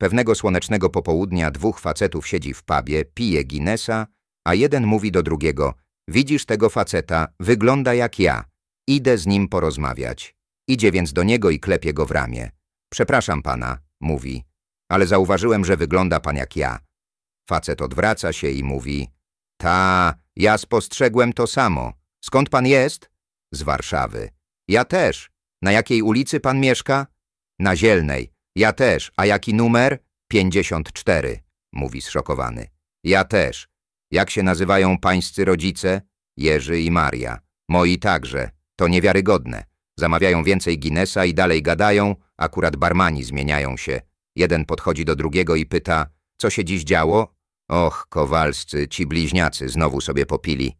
Pewnego słonecznego popołudnia dwóch facetów siedzi w pubie, pije Guinnessa, a jeden mówi do drugiego – widzisz tego faceta, wygląda jak ja, idę z nim porozmawiać. Idzie więc do niego i klepie go w ramię. Przepraszam pana, mówi, ale zauważyłem, że wygląda pan jak ja. Facet odwraca się i mówi – ta, ja spostrzegłem to samo. Skąd pan jest? Z Warszawy. Ja też. Na jakiej ulicy pan mieszka? Na Zielnej. Ja też. A jaki numer? 54, mówi zszokowany. Ja też. Jak się nazywają pańscy rodzice? Jerzy i Maria. Moi także. To niewiarygodne. Zamawiają więcej Guinnessa i dalej gadają, akurat barmani zmieniają się. Jeden podchodzi do drugiego i pyta, co się dziś działo? Och, Kowalscy, ci bliźniacy znowu sobie popili.